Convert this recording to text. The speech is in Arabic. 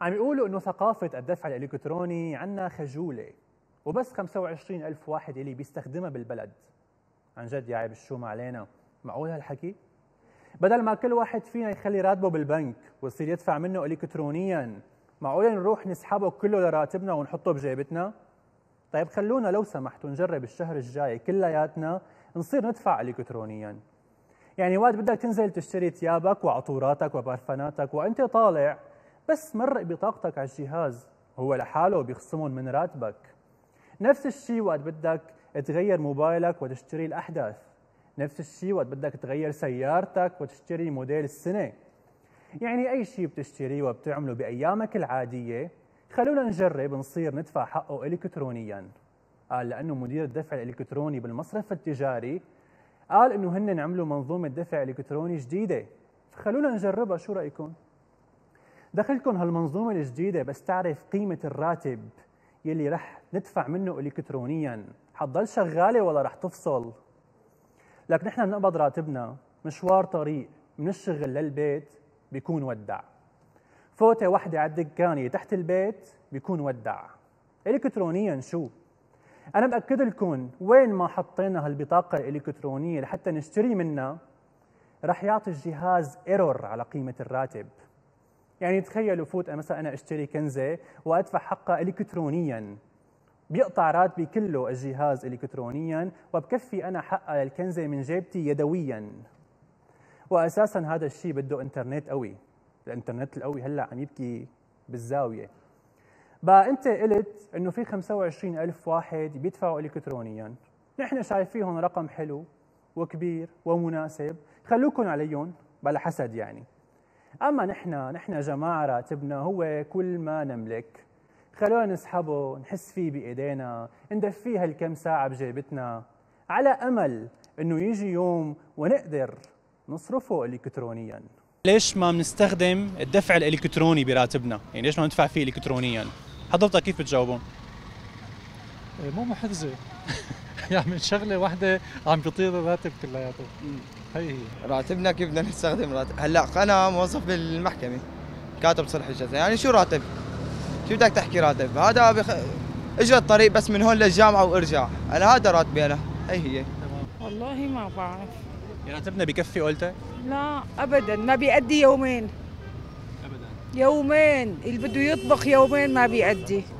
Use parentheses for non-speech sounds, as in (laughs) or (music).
عم يقولوا انه ثقافة الدفع الالكتروني عنا خجولة وبس 25 ألف واحد اللي بيستخدمها بالبلد عن جد يا عيب الشوم علينا معقول هالحكي؟ بدل ما كل واحد فينا يخلي راتبه بالبنك ويصير يدفع منه الكترونيا معقول نروح نسحبه كله لراتبنا ونحطه بجيبتنا؟ طيب خلونا لو سمحتوا نجرب الشهر الجاي كلياتنا نصير ندفع الكترونيا يعني وقت بدك تنزل تشتري ثيابك وعطوراتك وبرفاناتك وانت طالع بس مرق بطاقتك على الجهاز هو لحاله بيخصمون من راتبك نفس الشيء وقت بدك تغير موبايلك وتشتري الأحدث نفس الشيء وقت بدك تغير سيارتك وتشتري موديل السنة يعني أي شيء بتشتريه وبتعمله بأيامك العادية خلونا نجرب نصير ندفع حقه إلكترونياً قال لأنه مدير الدفع الإلكتروني بالمصرف التجاري قال إنه هن عملوا منظومة دفع إلكتروني جديدة فخلونا نجربها شو رأيكم؟ دخلكم هالمنظومة الجديدة بس تعرف قيمة الراتب يلي رح ندفع منه إلكترونيا حتضل شغالة ولا رح تفصل لك نحن بنقبض راتبنا مشوار طريق من الشغل للبيت بيكون ودع فوتة وحدة على الدكانية تحت البيت بيكون ودع إلكترونيا شو؟ أنا بأكد لكم وين ما حطينا هالبطاقة الإلكترونية لحتى نشتري منها رح يعطي الجهاز ايرور على قيمة الراتب يعني تخيلوا فوت مثلا انا اشتري كنزه وادفع حقها الكترونيا بيقطع راتبي كله الجهاز الكترونيا وبكفي انا حقها للكنزه من جيبتي يدويا واساسا هذا الشيء بده انترنت قوي الانترنت القوي هلا عم يبكي بالزاويه بقى انت قلت انه في 25 الف واحد بيدفعوا الكترونيا نحن شايفينهم رقم حلو وكبير ومناسب خلوكم عليهم بلا حسد يعني أما نحن نحن جماعة راتبنا هو كل ما نملك خلونا نسحبه نحس فيه بإيدينا ندفيه هالكم ساعة بجيبتنا على أمل أنه يجي يوم ونقدر نصرفه إلكترونياً ليش ما بنستخدم الدفع الالكتروني براتبنا؟ يعني ليش ما ندفع فيه الكترونيا؟ حضرتك كيف بتجاوبهم؟ إيه، مو محفزه (laughs) يعني شغله واحده عم بيطير الراتب كلياته هي راتبنا كيف بدنا نستخدم راتب هلا انا موظف بالمحكمه كاتب صلح الجزاء يعني شو راتب شو بدك تحكي راتب هذا بخ... اجى الطريق بس من هون للجامعه وارجع انا هذا راتبي انا هي هي والله ما بعرف يعني راتبنا بكفي قلت لا ابدا ما بيأدي يومين ابدا يومين اللي بده يطبخ يومين ما بيأدي